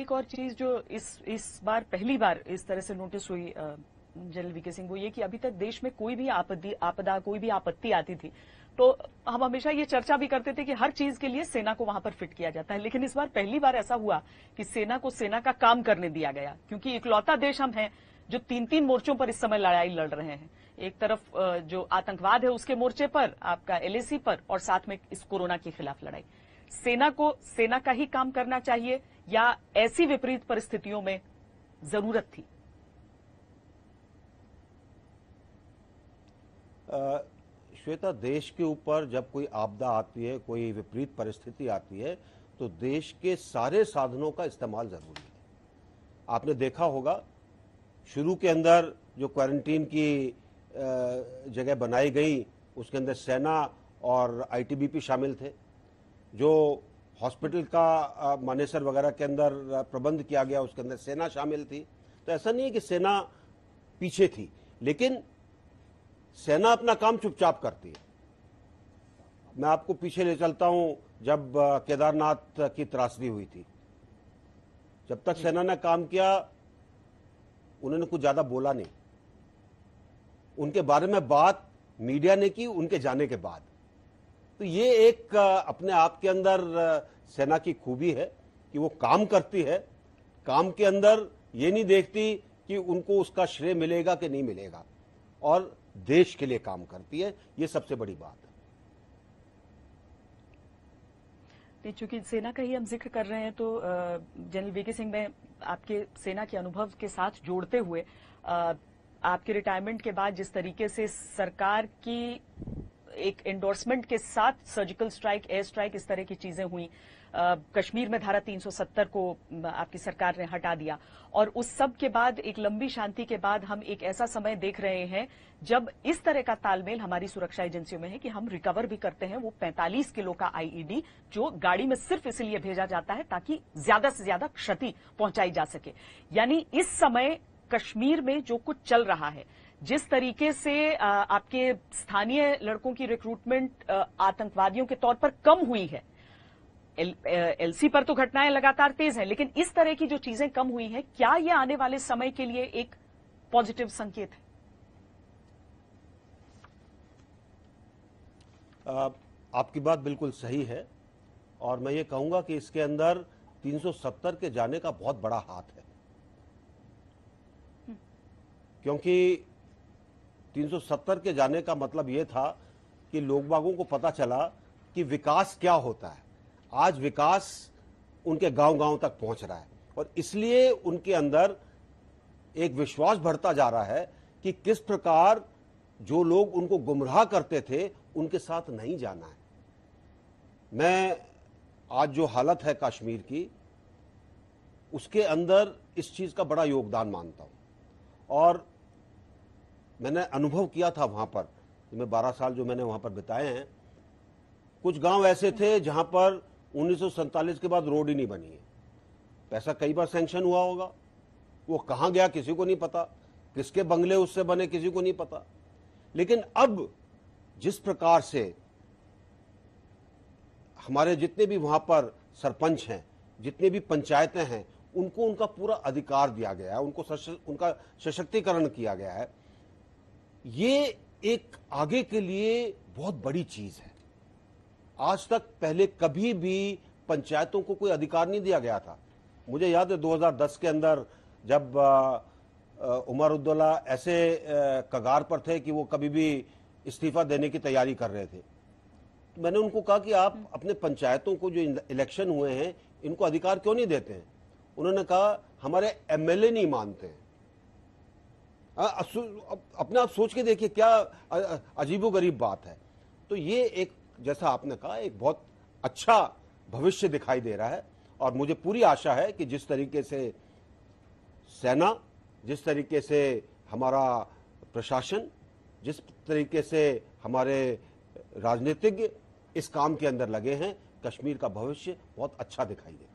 एक और चीज जो इस इस बार पहली बार इस तरह से नोटिस हुई जनरल वीके सिंह वो ये कि अभी तक देश में कोई भी आपदी आपदा कोई भी आपत्ति आती थी तो हम हमेशा ये चर्चा भी करते थे कि हर चीज के लिए सेना को वहां पर फिट किया जाता है लेकिन इस बार पहली बार ऐसा हुआ कि सेना को सेना का काम करने दिया गया क्योंकि इकलौता देश हम हैं जो तीन तीन मोर्चों पर इस समय लड़ाई लड़ रहे हैं एक तरफ जो आतंकवाद है उसके मोर्चे पर आपका एलएसी पर और साथ में इस कोरोना के खिलाफ लड़ाई सेना को सेना का ही काम करना चाहिए या ऐसी विपरीत परिस्थितियों में जरूरत थी श्वेता देश के ऊपर जब कोई आपदा आती है कोई विपरीत परिस्थिति आती है तो देश के सारे साधनों का इस्तेमाल जरूरी है आपने देखा होगा शुरू के अंदर जो क्वारंटीन की जगह बनाई गई उसके अंदर सेना और आईटीबीपी शामिल थे जो हॉस्पिटल का मानेसर वगैरह के अंदर प्रबंध किया गया उसके अंदर सेना शामिल थी तो ऐसा नहीं है कि सेना पीछे थी लेकिन सेना अपना काम चुपचाप करती है मैं आपको पीछे ले चलता हूं जब केदारनाथ की त्रासदी हुई थी जब तक सेना ने काम किया उन्होंने कुछ ज्यादा बोला नहीं उनके बारे में बात मीडिया ने की उनके जाने के बाद तो ये एक अपने आप के अंदर सेना की खूबी है कि वो काम करती है काम के अंदर ये नहीं देखती कि उनको उसका श्रेय मिलेगा कि नहीं मिलेगा और देश के लिए काम करती है ये सबसे बड़ी बात है चूंकि सेना का ही हम जिक्र कर रहे हैं तो जनरल वीके सिंह मैं आपके सेना के अनुभव के साथ जोड़ते हुए आपके रिटायरमेंट के बाद जिस तरीके से सरकार की एक एंडोर्समेंट के साथ सर्जिकल स्ट्राइक एयर स्ट्राइक इस तरह की चीजें हुई कश्मीर में धारा 370 को आपकी सरकार ने हटा दिया और उस सब के बाद एक लंबी शांति के बाद हम एक ऐसा समय देख रहे हैं जब इस तरह का तालमेल हमारी सुरक्षा एजेंसियों में है कि हम रिकवर भी करते हैं वो 45 किलो का आईईडी e जो गाड़ी में सिर्फ इसलिए भेजा जाता है ताकि ज्यादा से ज्यादा क्षति पहुंचाई जा सके यानी इस समय कश्मीर में जो कुछ चल रहा है जिस तरीके से आपके स्थानीय लड़कों की रिक्रूटमेंट आतंकवादियों के तौर पर कम हुई है एलसी पर तो घटनाएं लगातार तेज हैं लेकिन इस तरह की जो चीजें कम हुई हैं क्या ये आने वाले समय के लिए एक पॉजिटिव संकेत है आपकी बात बिल्कुल सही है और मैं ये कहूंगा कि इसके अंदर 370 के जाने का बहुत बड़ा हाथ है हम्म। क्योंकि 370 के जाने का मतलब ये था कि लोग बागों को पता चला कि विकास क्या होता है आज विकास उनके गांव गांव तक पहुंच रहा है और इसलिए उनके अंदर एक विश्वास बढ़ता जा रहा है कि किस प्रकार जो लोग उनको गुमराह करते थे उनके साथ नहीं जाना है मैं आज जो हालत है कश्मीर की उसके अंदर इस चीज़ का बड़ा योगदान मानता हूं और मैंने अनुभव किया था वहां पर मैं बारह साल जो मैंने वहां पर बिताए हैं कुछ गांव ऐसे थे जहां पर उन्नीस के बाद रोड ही नहीं बनी है पैसा कई बार सेंक्शन हुआ होगा वो कहां गया किसी को नहीं पता किसके बंगले उससे बने किसी को नहीं पता लेकिन अब जिस प्रकार से हमारे जितने भी वहां पर सरपंच हैं जितने भी पंचायतें हैं उनको उनका पूरा अधिकार दिया गया है उनको सश, उनका सशक्तिकरण किया गया है ये एक आगे के लिए बहुत बड़ी चीज है आज तक पहले कभी भी पंचायतों को कोई अधिकार नहीं दिया गया था मुझे याद है 2010 के अंदर जब उमर उद्दौला ऐसे कगार पर थे कि वो कभी भी इस्तीफा देने की तैयारी कर रहे थे तो मैंने उनको कहा कि आप अपने पंचायतों को जो इलेक्शन हुए हैं इनको अधिकार क्यों नहीं देते हैं उन्होंने कहा हमारे एमएलए नहीं मानते हैं अपने आप सोच के देखिए क्या अजीबो गरीब बात है तो ये एक जैसा आपने कहा एक बहुत अच्छा भविष्य दिखाई दे रहा है और मुझे पूरी आशा है कि जिस तरीके से सेना जिस तरीके से हमारा प्रशासन जिस तरीके से हमारे राजनीतिज्ञ इस काम के अंदर लगे हैं कश्मीर का भविष्य बहुत अच्छा दिखाई देगा